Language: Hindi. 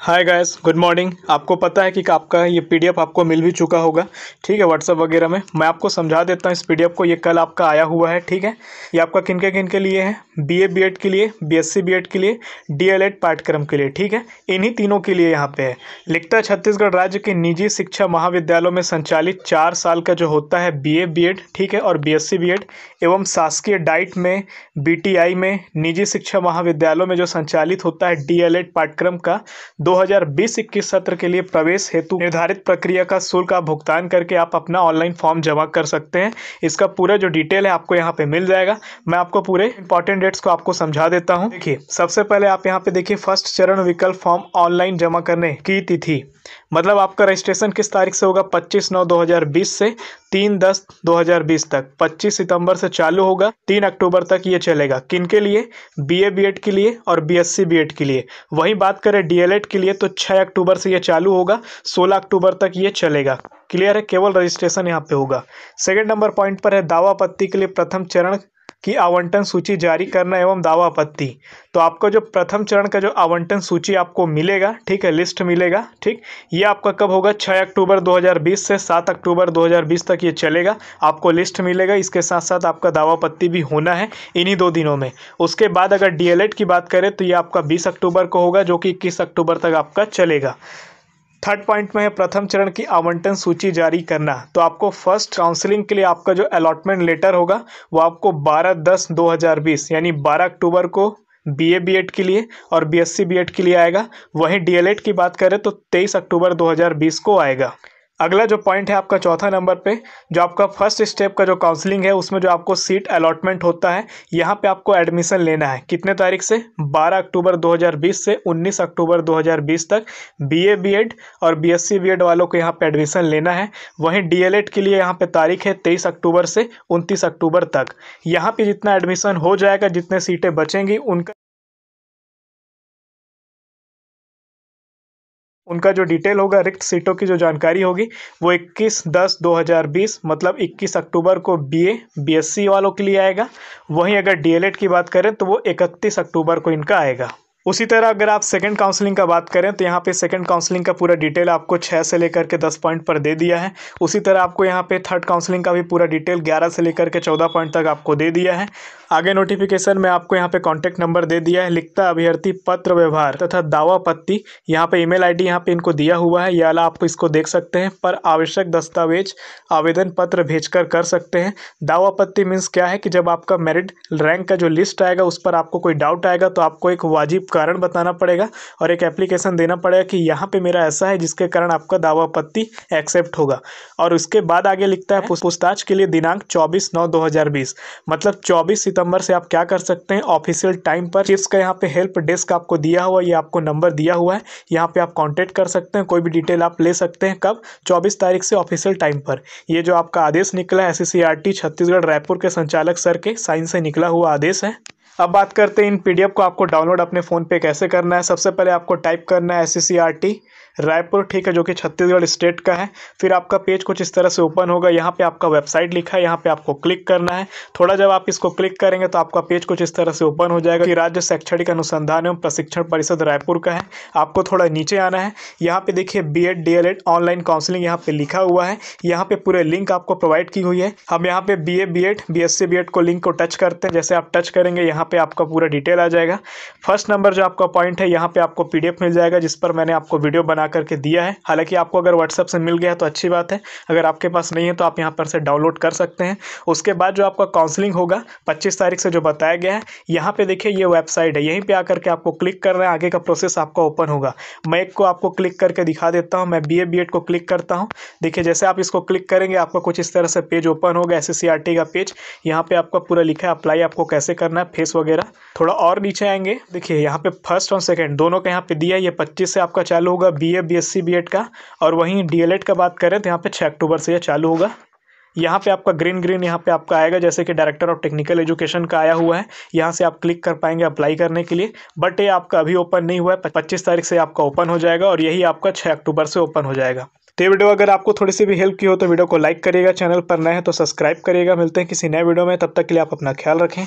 हाय गायस गुड मॉर्निंग आपको पता है कि आपका ये पीडीएफ आपको मिल भी चुका होगा ठीक है व्हाट्सअप वगैरह में मैं आपको समझा देता हूँ इस पीडीएफ को ये कल आपका आया हुआ है ठीक है ये आपका किन के किन के लिए है बीए बीएड के लिए बीएससी बीएड के लिए डीएलएड पाठ्यक्रम के लिए ठीक है इन्हीं तीनों के लिए यहाँ पे है लिखता है छत्तीसगढ़ राज्य के निजी शिक्षा महाविद्यालयों में संचालित चार साल का जो होता है बी बी एड ठीक है और बी एस एवं शासकीय डाइट में बी में निजी शिक्षा महाविद्यालयों में जो संचालित होता है डी पाठ्यक्रम का 2020-21 सत्र के लिए प्रवेश हेतु निर्धारित प्रक्रिया का शुल्क आप भुगतान करके आप अपना ऑनलाइन फॉर्म जमा कर सकते हैं इसका पूरा जो डिटेल है आपको यहाँ पे मिल जाएगा मैं आपको पूरे इंपॉर्टेंट डेट्स को आपको समझा देता हूँ देखिए सबसे पहले आप यहाँ पे देखिए फर्स्ट चरण विकल्प फॉर्म ऑनलाइन जमा करने की तिथि मतलब आपका रजिस्ट्रेशन किस तारीख से होगा 25 नौ 2020 से 3 दस 2020 तक 25 सितंबर से चालू होगा 3 अक्टूबर तक ये चलेगा किन के लिए बी बी एड के लिए और बी बी एड के लिए वहीं बात करें डीएलएड के लिए तो 6 अक्टूबर से ये चालू होगा 16 अक्टूबर तक ये चलेगा क्लियर है केवल रजिस्ट्रेशन यहाँ पे होगा सेकेंड नंबर पॉइंट पर है दावा पत्ती के लिए प्रथम चरण की आवंटन सूची जारी करना एवं दावा आपत्ति तो आपका जो प्रथम चरण का जो आवंटन सूची आपको मिलेगा ठीक है लिस्ट मिलेगा ठीक ये आपका कब होगा 6 अक्टूबर 2020 से 7 अक्टूबर 2020 तक ये चलेगा आपको लिस्ट मिलेगा इसके साथ साथ आपका पत्ती भी होना है इन्हीं दो दिनों में उसके बाद अगर डी की बात करें तो ये आपका बीस अक्टूबर को होगा जो कि इक्कीस अक्टूबर तक आपका चलेगा थर्ड पॉइंट में है प्रथम चरण की आवंटन सूची जारी करना तो आपको फर्स्ट काउंसलिंग के लिए आपका जो अलॉटमेंट लेटर होगा वो आपको 12 दस 2020 यानी 12 अक्टूबर को बी ए बी एड के लिए और B S C B Ed के लिए आएगा वहीं डी एल एड की बात करें तो तेईस अक्टूबर 2020 को आएगा अगला जो पॉइंट है आपका चौथा नंबर पे जो आपका फर्स्ट स्टेप का जो काउंसलिंग है उसमें जो आपको सीट अलॉटमेंट होता है यहाँ पे आपको एडमिशन लेना है कितने तारीख से 12 अक्टूबर 2020 से 19 अक्टूबर 2020 तक बीए बीएड और बीएससी बीएड वालों को यहाँ पे एडमिशन लेना है वहीं डीएलएड के लिए यहाँ पर तारीख है तेईस अक्टूबर से उनतीस अक्टूबर तक यहाँ पर जितना एडमिशन हो जाएगा जितने सीटें बचेंगी उनका उनका जो डिटेल होगा रिक्त सीटों की जो जानकारी होगी वो 21 दस 2020 मतलब 21 अक्टूबर को बीए बीएससी वालों के लिए आएगा वहीं अगर डीएलएड की बात करें तो वो 31 अक्टूबर को इनका आएगा उसी तरह अगर आप सेकंड काउंसलिंग का बात करें तो यहाँ पे सेकंड काउंसलिंग का पूरा डिटेल आपको छः से लेकर के दस पॉइंट पर दे दिया है उसी तरह आपको यहाँ पे थर्ड काउंसलिंग का भी पूरा डिटेल ग्यारह से लेकर के चौदह पॉइंट तक आपको दे दिया है आगे नोटिफिकेशन में आपको यहाँ पे कॉन्टैक्ट नंबर दे दिया है लिखता अभ्यर्थी पत्र व्यवहार तथा दावा पत्ती यहाँ पर ई मेल यहाँ पे इनको दिया हुआ है यह आप इसको देख सकते हैं पर आवश्यक दस्तावेज आवेदन पत्र भेज कर सकते हैं दावा पत्ती मीन्स क्या है कि जब आपका मेरिट रैंक का जो लिस्ट आएगा उस पर आपको कोई डाउट आएगा तो आपको एक वाजिब कारण बताना पड़ेगा और एक एप्लीकेशन देना पड़ेगा कि यहाँ पे मेरा ऐसा है जिसके कारण आपका दावा आपत्ति एक्सेप्ट होगा और उसके बाद आगे लिखता है हाँ। पूछताछ के लिए दिनांक चौबीस नौ दो मतलब चौबीस सितंबर से आप क्या कर सकते हैं ऑफिशियल टाइम पर चिप्स का यहाँ पे हेल्प डेस्क आपको दिया हुआ या आपको नंबर दिया हुआ है यहाँ पे आप कॉन्टेक्ट कर सकते हैं कोई भी डिटेल आप ले सकते हैं कब चौबीस तारीख से ऑफिशियल टाइम पर ये जो आपका आदेश निकला है एस e छत्तीसगढ़ रायपुर के संचालक सर के साइन से निकला हुआ आदेश है अब बात करते हैं इन पीडीएफ को आपको डाउनलोड अपने फ़ोन पे कैसे करना है सबसे पहले आपको टाइप करना है S C C R T Raipur ठीक है जो कि छत्तीसगढ़ स्टेट का है फिर आपका पेज कुछ इस तरह से ओपन होगा यहाँ पे आपका वेबसाइट लिखा है यहाँ पे आपको क्लिक करना है थोड़ा जब आप इसको क्लिक करेंगे तो आपका पेज कुछ इस तरह से ओपन हो जाएगा कि राज्य शैक्षणिक अनुसंधान एवं प्रशिक्षण परिषद रायपुर का है आपको थोड़ा नीचे आना है यहाँ पे देखिए B Ed D online counselling यहाँ पे लिखा हुआ है यहाँ पे पूरे लिंक आपको प्रोवाइड की हुई है हम यहाँ पे B A B Ed B S C B Ed को लिंक को टच करते हैं जैसे आप टच करेंगे यहाँ पे आपका पूरा डिटेल आ जाएगा फर्स्ट नंबर जो आपका पॉइंट है यहाँ पे आपको पी मिल जाएगा जिस पर मैंने आपको वीडियो बना बना करके दिया है हालांकि आपको अगर व्हाट्सअप से मिल गया तो अच्छी बात है अगर आपके पास नहीं है तो आप यहाँ पर से डाउनलोड कर सकते हैं उसके बाद जो आपका काउंसलिंग होगा पच्चीस तारीख से जो बताया गया है यहाँ पर देखिए ये वेबसाइट है यहीं पर आकर के आपको क्लिक कर रहे हैं आगे का प्रोसेस आपका ओपन होगा मैं एक को आपको क्लिक करके दिखा देता हूँ मैं बी ए को क्लिक करता हूँ देखिए जैसे आप इसको क्लिक करेंगे आपका कुछ इस तरह से पेज ओपन होगा एस का पेज यहाँ पर आपका पूरा लिखा है अप्लाई आपको कैसे करना है फेस वगैरह थोड़ा और नीचे आएंगे देखिए यहाँ पे फर्स्ट और सेकंड दोनों का यहाँ पे दिया ये 25 से आपका चालू होगा बीए बीएससी बीएड का और वहीं डीएलएड का बात करें तो यहाँ पे 6 अक्टूबर से ये चालू होगा यहाँ पे आपका ग्रीन ग्रीन यहाँ पे आपका आएगा जैसे कि डायरेक्टर ऑफ टेक्निकल एजुकेशन का आया हुआ है यहाँ से आप क्लिक कर पाएंगे अप्लाई करने के लिए बट ये आपका अभी ओपन नहीं हुआ है पच्चीस तारीख से आपका ओपन हो जाएगा और यही आपका छः अक्टूबर से ओपन हो जाएगा तो वीडियो अगर आपको थोड़ी सी भी हेल्प की हो तो वीडियो को लाइक करिएगा चैनल पर नए हैं तो सब्सक्राइब करिएगा मिलते हैं किसी नए वीडियो में तब तक के लिए आप अपना ख्याल रखें